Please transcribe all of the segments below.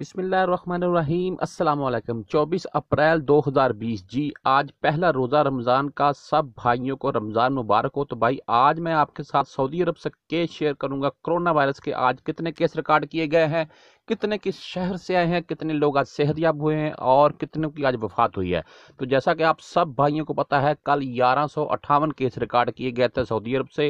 بسم اللہ الرحمن الرحیم السلام علیکم چوبیس اپریل دو ہزار بیس جی آج پہلا روزہ رمضان کا سب بھائیوں کو رمضان مبارک ہو تو بھائی آج میں آپ کے ساتھ سعودی عرب سے کیس شیئر کروں گا کرونا وائرس کے آج کتنے کیس ریکارڈ کیے گئے ہیں کتنے کس شہر سے آئے ہیں کتنے لوگ آج صحت یاب ہوئے ہیں اور کتنے کی آج وفات ہوئی ہے تو جیسا کہ آپ سب بھائیوں کو پتہ ہے کل گیارہ سو اٹھاون کیس ریکارڈ کیے گئے تھے سعودی عرب سے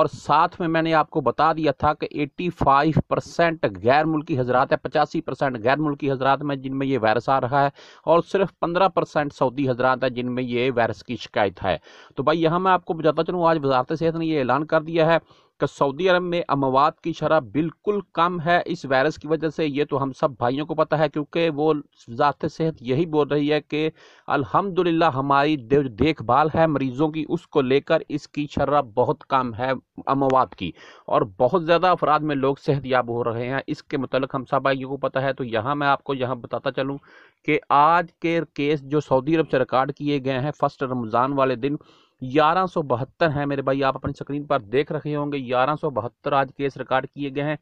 اور ساتھ میں میں نے آپ کو بتا دیا تھا کہ ایٹی فائیو پرسینٹ غیر ملکی حضرات ہے پچاسی پرسینٹ غیر ملکی حضرات میں جن میں یہ وائرس آ رہا ہے اور صرف پندرہ پرسینٹ سعودی حضرات ہیں جن میں یہ وائرس کی شکایت ہے تو بھائی یہاں میں آپ کو بتاتا چلوں آج وزارت صحت نے یہ اعلان کر دیا ہے کہ سعودی عرب میں اموات کی شرح بالکل کم ہے اس وائرس کی وجہ سے یہ تو ہم سب بھائیوں کو پتہ ہے کیونکہ وہ ذات صحت یہی بول رہی ہے کہ الحمدللہ ہماری دیکھ بھال ہے مریضوں کی اس کو لے کر اس کی شرح بہت کم ہے اموات کی اور بہت زیادہ افراد میں لوگ صحت یاب ہو رہے ہیں اس کے متعلق ہم سب بھائیوں کو پتہ ہے تو یہاں میں آپ کو یہاں بتاتا چلوں کہ آج کے کیس جو سعودی عرب سے ریکارڈ کیے گئے ہیں فسٹ رمضان والے دن گیارہ سو بہتر ہیں میرے بھائی آپ اپنی سکرین پر دیکھ رکھے ہوں گے گیارہ سو بہتر آج کیس ریکارڈ کیے گئے ہیں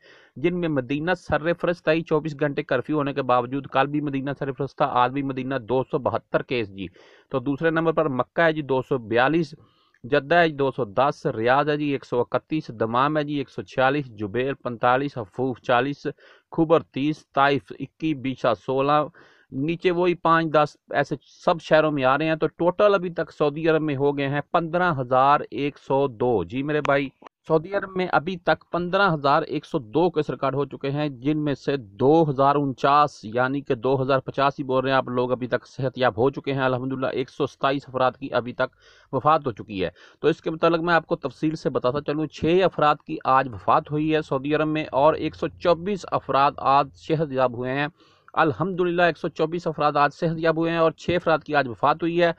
جن میں مدینہ سرفرست تھی چوبیس گھنٹے کرفیو ہونے کے باوجود کل بھی مدینہ سرپرست تھا آج بھی مدینہ دو سو بہتر کیس جی تو دوسرے نمبر پر مکہ ہے جی دو سو بیالیس جدہ ہے جی دو سو دس ریاض ہے جی ایک سو اکتیس دمام ہے جی ایک سو چھیالیس جبیر پینتالیس حفوف چالیس خوبر تیس طائف اکی بیسا سولہ نیچے وہی پانچ دس ایسے سب شہروں میں آ رہے ہیں تو ٹوٹل ابھی تک سعودی عرب میں ہو گئے ہیں پندرہ ہزار ایک سو دو جی میرے بھائی سعودی عرب میں ابھی تک پندرہ ہزار ایک سو دو کیس ریکارڈ ہو چکے ہیں جن میں سے دو ہزار انچاس یعنی کہ دو ہزار پچاس ہی بول رہے ہیں آپ لوگ ابھی تک صحت یاب ہو چکے ہیں الحمدللہ ایک سو ستائیس افراد کی ابھی تک وفات ہو چکی ہے تو اس کے متعلق میں آپ کو تفصیل سے بتاتا چلوں چھ افراد کی آج وفات ہوئی ہے سعودی عرب میں اور ایک سو چوبیس افراد آج صحت یاب ہوئے ہیں الحمدللہ 124 ایک سو چوبیس آج سے یاب ہوئے ہیں اور 6 افراد کی آج وفات ہوئی ہے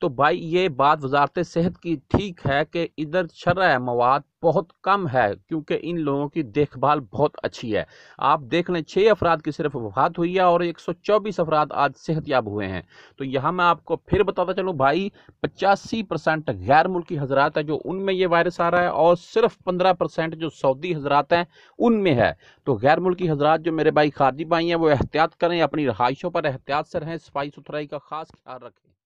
تو بھائی یہ بات وزارت صحت کی ٹھیک ہے کہ ادھر شرح مواد بہت کم ہے کیونکہ ان لوگوں کی دیکھ بھال بہت اچھی ہے آپ دیکھ لیں چھ افراد کی صرف وفات ہوئی ہے اور ایک سو چوبیس افراد آج صحت یاب ہوئے ہیں تو یہاں میں آپ کو پھر بتاتا چلوں بھائی پچاسی پرسنٹ غیر ملکی حضرات ہیں جو ان میں یہ وائرس آ رہا ہے اور صرف پندرہ پرسنٹ جو سعودی حضرات ہیں ان میں ہے تو غیر ملکی حضرات جو میرے بھائی خارجی بھائی ہیں وہ احتیاط کریں اپنی رہائشوں پر احتیاط سے رہیں صفائی ستھرائی کا خاص خیال رکھیں